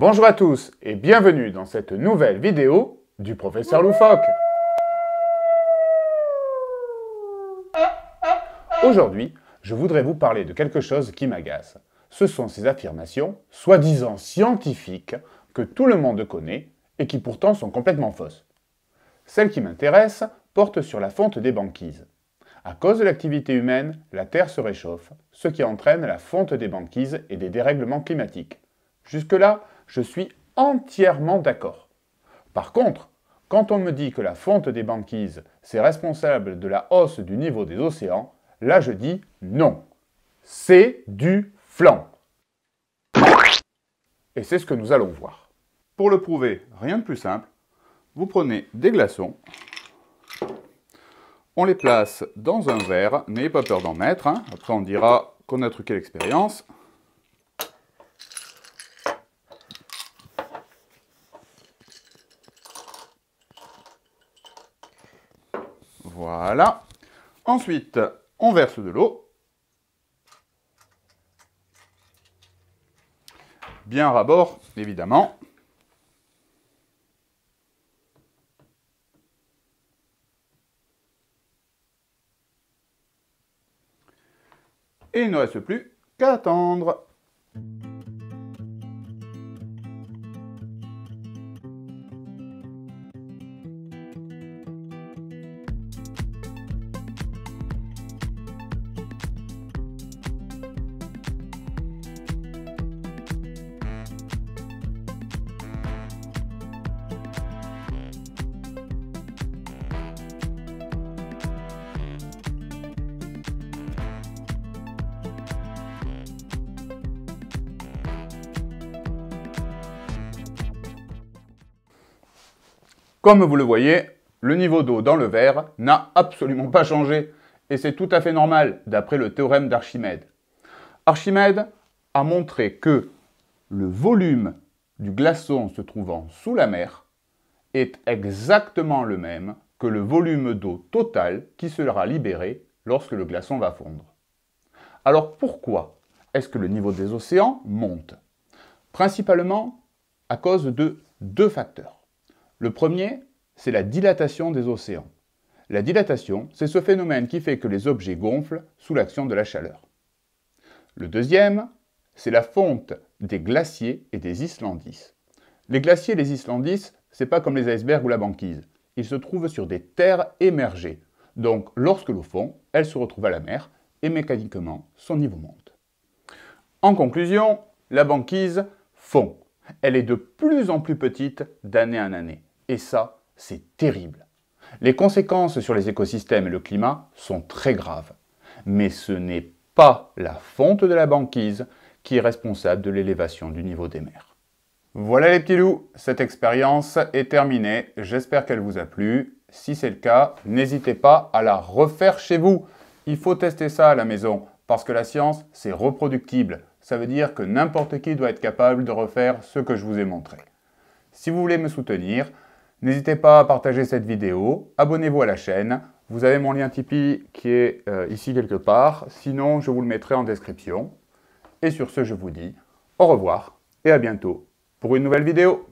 Bonjour à tous et bienvenue dans cette nouvelle vidéo du professeur Loufoque. Aujourd'hui, je voudrais vous parler de quelque chose qui m'agace. Ce sont ces affirmations, soi-disant scientifiques, que tout le monde connaît et qui pourtant sont complètement fausses. Celles qui m'intéresse portent sur la fonte des banquises. À cause de l'activité humaine, la Terre se réchauffe, ce qui entraîne la fonte des banquises et des dérèglements climatiques. Jusque-là, je suis entièrement d'accord. Par contre, quand on me dit que la fonte des banquises, c'est responsable de la hausse du niveau des océans, là je dis non. C'est du flanc. Et c'est ce que nous allons voir. Pour le prouver, rien de plus simple, vous prenez des glaçons, on les place dans un verre, n'ayez pas peur d'en mettre, hein. après on dira qu'on a truqué l'expérience. Voilà. Ensuite, on verse de l'eau. Bien à bord évidemment. Et il ne reste plus qu'à attendre. Comme vous le voyez, le niveau d'eau dans le verre n'a absolument pas changé, et c'est tout à fait normal d'après le théorème d'Archimède. Archimède a montré que le volume du glaçon se trouvant sous la mer est exactement le même que le volume d'eau total qui sera libéré lorsque le glaçon va fondre. Alors pourquoi est-ce que le niveau des océans monte Principalement à cause de deux facteurs. Le premier, c'est la dilatation des océans. La dilatation, c'est ce phénomène qui fait que les objets gonflent sous l'action de la chaleur. Le deuxième, c'est la fonte des glaciers et des islandis. Les glaciers et les islandis, c'est pas comme les icebergs ou la banquise. Ils se trouvent sur des terres émergées. Donc, lorsque l'eau fond, elle se retrouve à la mer et mécaniquement, son niveau monte. En conclusion, la banquise fond. Elle est de plus en plus petite d'année en année. Et ça, c'est terrible. Les conséquences sur les écosystèmes et le climat sont très graves. Mais ce n'est pas la fonte de la banquise qui est responsable de l'élévation du niveau des mers. Voilà les petits loups, cette expérience est terminée. J'espère qu'elle vous a plu. Si c'est le cas, n'hésitez pas à la refaire chez vous. Il faut tester ça à la maison parce que la science, c'est reproductible. Ça veut dire que n'importe qui doit être capable de refaire ce que je vous ai montré. Si vous voulez me soutenir, N'hésitez pas à partager cette vidéo, abonnez-vous à la chaîne, vous avez mon lien Tipeee qui est euh, ici quelque part, sinon je vous le mettrai en description. Et sur ce, je vous dis au revoir et à bientôt pour une nouvelle vidéo.